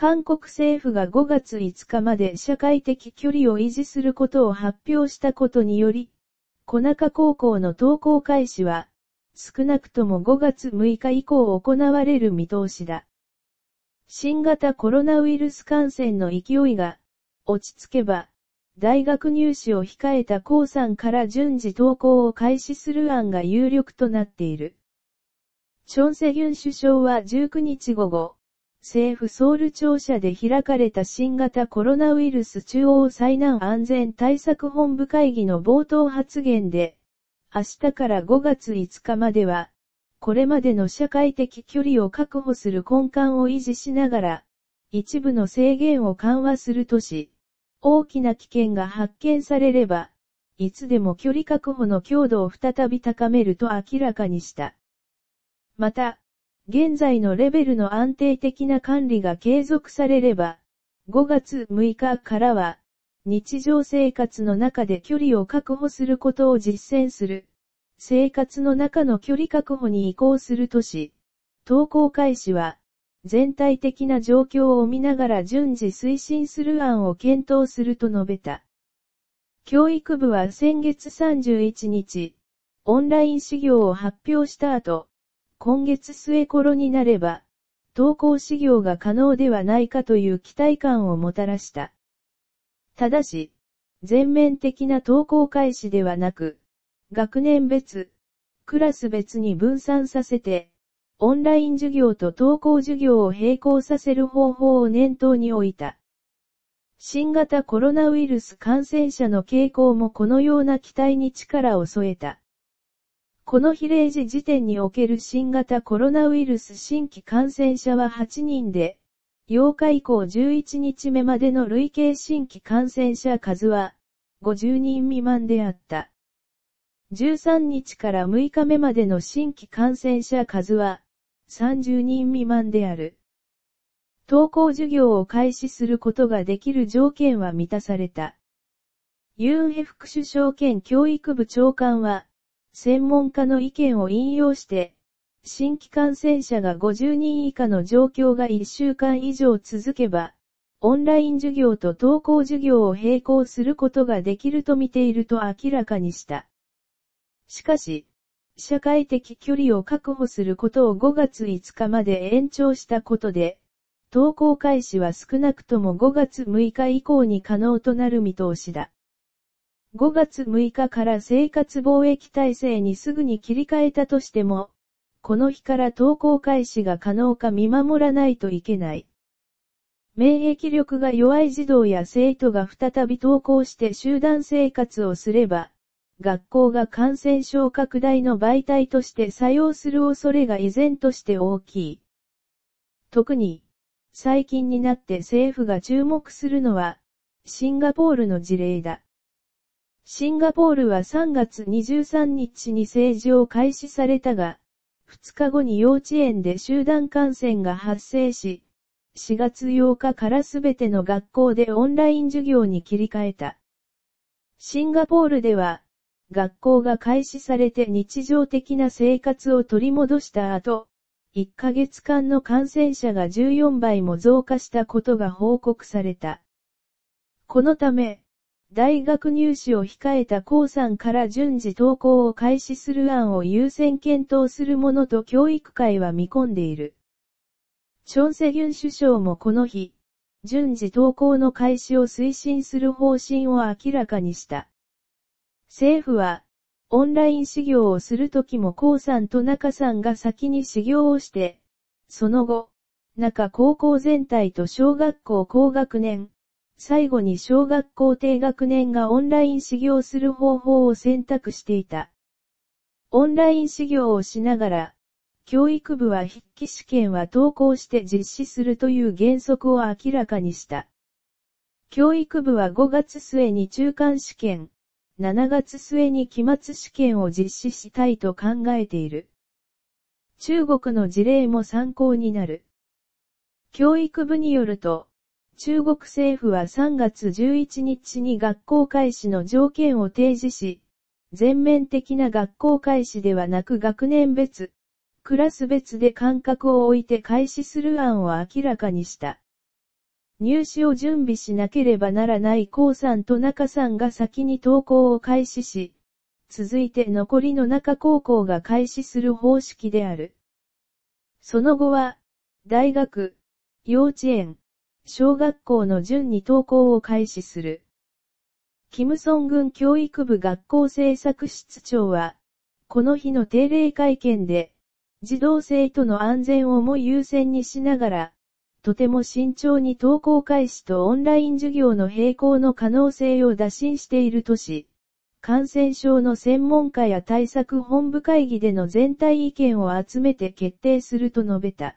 韓国政府が5月5日まで社会的距離を維持することを発表したことにより、小中高校の登校開始は、少なくとも5月6日以降行われる見通しだ。新型コロナウイルス感染の勢いが、落ち着けば、大学入試を控えた高んから順次登校を開始する案が有力となっている。チョンセギュン首相は19日午後、政府ソウル庁舎で開かれた新型コロナウイルス中央災難安全対策本部会議の冒頭発言で、明日から5月5日までは、これまでの社会的距離を確保する根幹を維持しながら、一部の制限を緩和するとし、大きな危険が発見されれば、いつでも距離確保の強度を再び高めると明らかにした。また、現在のレベルの安定的な管理が継続されれば、5月6日からは、日常生活の中で距離を確保することを実践する。生活の中の距離確保に移行するとし、投稿開始は、全体的な状況を見ながら順次推進する案を検討すると述べた。教育部は先月31日、オンライン始業を発表した後、今月末頃になれば、投稿事業が可能ではないかという期待感をもたらした。ただし、全面的な投稿開始ではなく、学年別、クラス別に分散させて、オンライン授業と投稿授業を並行させる方法を念頭に置いた。新型コロナウイルス感染者の傾向もこのような期待に力を添えた。この比例時時点における新型コロナウイルス新規感染者は8人で、8日以降11日目までの累計新規感染者数は、50人未満であった。13日から6日目までの新規感染者数は、30人未満である。登校授業を開始することができる条件は満たされた。ユンヘ副首相兼教育部長官は、専門家の意見を引用して、新規感染者が50人以下の状況が1週間以上続けば、オンライン授業と登校授業を並行することができると見ていると明らかにした。しかし、社会的距離を確保することを5月5日まで延長したことで、登校開始は少なくとも5月6日以降に可能となる見通しだ。5月6日から生活貿易体制にすぐに切り替えたとしても、この日から投稿開始が可能か見守らないといけない。免疫力が弱い児童や生徒が再び登校して集団生活をすれば、学校が感染症拡大の媒体として作用する恐れが依然として大きい。特に、最近になって政府が注目するのは、シンガポールの事例だ。シンガポールは3月23日に政治を開始されたが、2日後に幼稚園で集団感染が発生し、4月8日からすべての学校でオンライン授業に切り替えた。シンガポールでは、学校が開始されて日常的な生活を取り戻した後、1ヶ月間の感染者が14倍も増加したことが報告された。このため、大学入試を控えた高さんから順次投稿を開始する案を優先検討するものと教育界は見込んでいる。チョンセギュン首相もこの日、順次投稿の開始を推進する方針を明らかにした。政府は、オンライン修行をするときも高さんと中さんが先に修行をして、その後、中高校全体と小学校高学年、最後に小学校低学年がオンライン修行する方法を選択していた。オンライン修行をしながら、教育部は筆記試験は投稿して実施するという原則を明らかにした。教育部は5月末に中間試験、7月末に期末試験を実施したいと考えている。中国の事例も参考になる。教育部によると、中国政府は3月11日に学校開始の条件を提示し、全面的な学校開始ではなく学年別、クラス別で間隔を置いて開始する案を明らかにした。入試を準備しなければならない高さんと中さんが先に登校を開始し、続いて残りの中高校が開始する方式である。その後は、大学、幼稚園、小学校の順に登校を開始する。キムソン軍教育部学校政策室長は、この日の定例会見で、児童生徒の安全をも優先にしながら、とても慎重に登校開始とオンライン授業の並行の可能性を打診しているとし、感染症の専門家や対策本部会議での全体意見を集めて決定すると述べた。